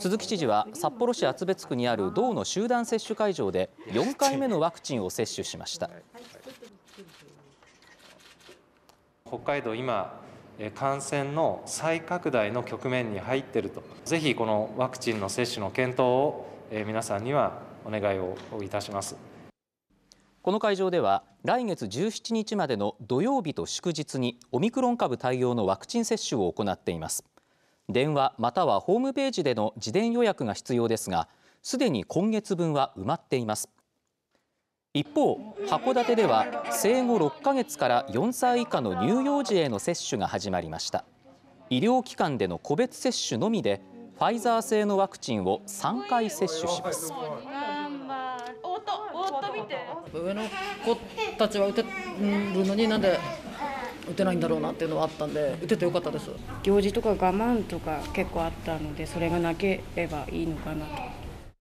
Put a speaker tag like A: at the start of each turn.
A: 鈴木知事は札幌市厚別区にある道の集団接種会場で4回目のワクチンを接種しました
B: 北海道今感染の再拡大の局面に入っているとぜひこのワクチンの接種の検討を皆さんにはお願いを
A: いたしますこの会場では来月17日までの土曜日と祝日にオミクロン株対応のワクチン接種を行っています電話またはホームページでの事前予約が必要ですがすでに今月分は埋まっています一方函館では生後6ヶ月から4歳以下の乳幼児への接種が始まりました医療機関での個別接種のみでファイザー製のワクチンを3回接種します上の子たちは打てるのになんで打てないんだろうなっていうのはあったんで打ててよかったです行事とか我慢とか結構あっ
B: たのでそれがなければいいのかなと